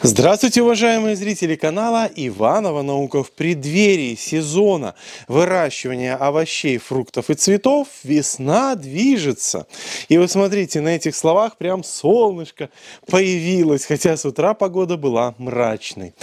Здравствуйте, уважаемые зрители канала Иванова Наука. В преддверии сезона выращивания овощей, фруктов и цветов весна движется. И вы смотрите, на этих словах прям солнышко появилось, хотя с утра погода была мрачной.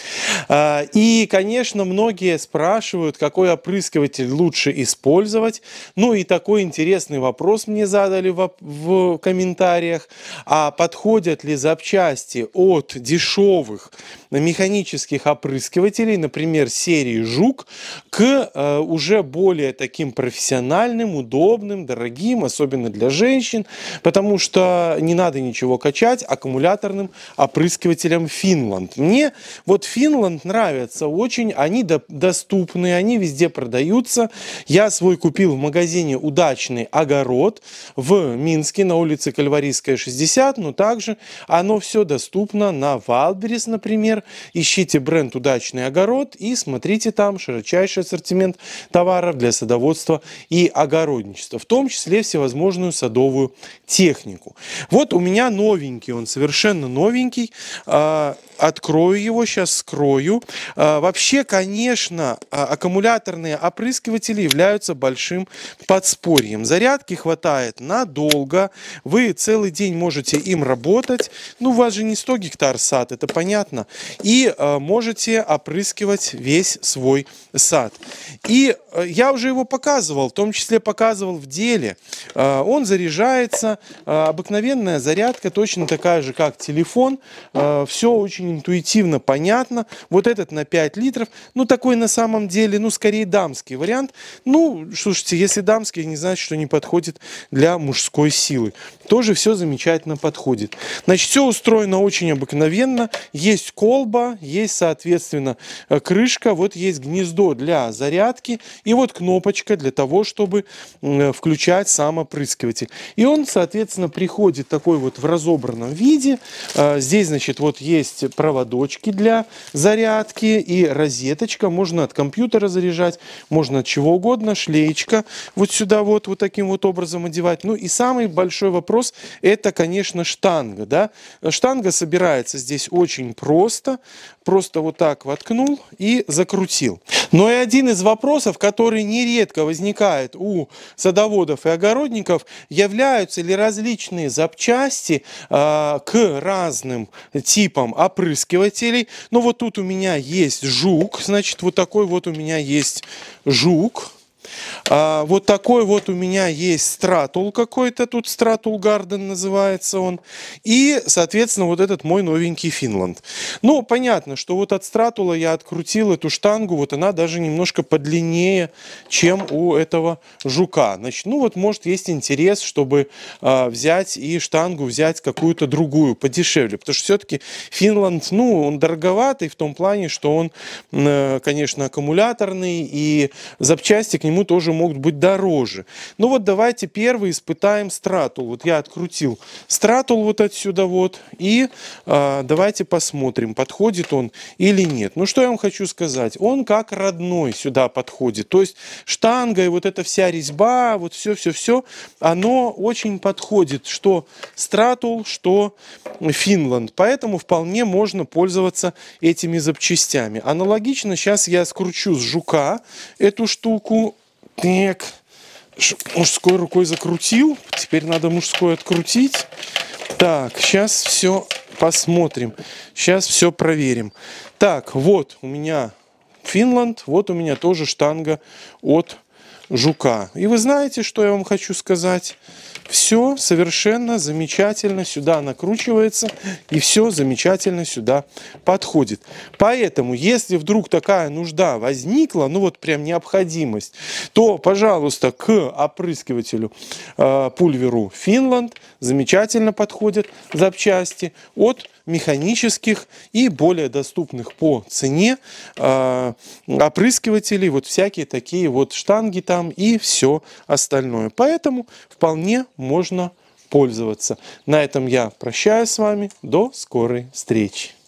А, и, конечно, многие спрашивают, какой опрыскиватель лучше использовать. Ну и такой интересный вопрос мне задали в, комментариях. А подходят ли запчасти от дешевых новых механических опрыскивателей, например, серии «Жук», к э, уже более таким профессиональным, удобным, дорогим, особенно для женщин, потому что не надо ничего качать, аккумуляторным опрыскивателем «Финланд». Мне вот «Финланд» нравится очень, они до доступны, они везде продаются. Я свой купил в магазине «Удачный огород» в Минске на улице Кальварийская, 60, но также оно все доступно на Валбере, сервис, например, ищите бренд «Удачный огород» и смотрите там широчайший ассортимент товаров для садоводства и огородничества, в том числе всевозможную садовую технику. Вот у меня новенький, он совершенно новенький. А, открою его, сейчас скрою. А, вообще, конечно, а, аккумуляторные опрыскиватели являются большим подспорьем. Зарядки хватает надолго. Вы целый день можете им работать. Ну, у вас же не 100 гектар сад, это понятно понятно. И э, можете опрыскивать весь свой сад. И э, я уже его показывал, в том числе показывал в деле. Э, он заряжается, обыкновенная зарядка, точно такая же, как телефон. Все очень интуитивно, понятно. Вот этот на 5 литров, ну такой на самом деле, ну скорее дамский вариант. Ну, слушайте, если дамский, не значит, что не подходит для мужской силы. Тоже все замечательно подходит. Значит, все устроено очень обыкновенно. Есть колба, есть, соответственно, э, крышка, вот есть гнездо для зарядки и вот кнопочка для того, чтобы э, включать сам опрыскиватель. И он, соответственно, приходит такой вот в разобранном виде. Э, здесь, значит, вот есть проводочки для зарядки и розеточка. Можно от компьютера заряжать, можно от чего угодно. шлейчка. вот сюда вот, вот таким вот образом одевать. Ну и самый большой вопрос, это, конечно, штанга. Да? Штанга собирается здесь очень очень просто. Просто вот так воткнул и закрутил. Но и один из вопросов, который нередко возникает у садоводов и огородников, являются ли различные запчасти э, к разным типам опрыскивателей. Ну вот тут у меня есть жук, значит вот такой вот у меня есть жук. А, вот такой вот у меня есть стратул какой-то, тут стратул гарден называется он. И, соответственно, вот этот мой новенький Финланд. Ну, понятно, что вот от стратула я открутил эту штангу, вот она даже немножко подлиннее, чем у этого жука. Значит, ну вот может есть интерес, чтобы а, взять и штангу взять какую-то другую, подешевле. Потому что все-таки Финланд, ну, он дороговатый в том плане, что он, э, конечно, аккумуляторный, и запчасти к нему тоже могут быть дороже. Ну вот давайте первый испытаем стратул. Вот я открутил стратул вот отсюда вот. И э, давайте посмотрим, подходит он или нет. Ну что я вам хочу сказать. Он как родной сюда подходит. То есть штанга и вот эта вся резьба, вот все-все-все, оно очень подходит. Что стратул, что Финланд. Поэтому вполне можно пользоваться этими запчастями. Аналогично сейчас я скручу с жука эту штуку, так, мужской рукой закрутил. Теперь надо мужской открутить. Так, сейчас все посмотрим. Сейчас все проверим. Так, вот у меня Финланд, вот у меня тоже штанга от жука. И вы знаете, что я вам хочу сказать? Все совершенно замечательно сюда накручивается, и все замечательно сюда подходит. Поэтому, если вдруг такая нужда возникла, ну вот прям необходимость, то, пожалуйста, к опрыскивателю э, пульверу Финланд замечательно подходят запчасти от механических и более доступных по цене э, опрыскивателей, вот всякие такие вот штанги там и все остальное. Поэтому вполне можно пользоваться. На этом я прощаюсь с вами. До скорой встречи.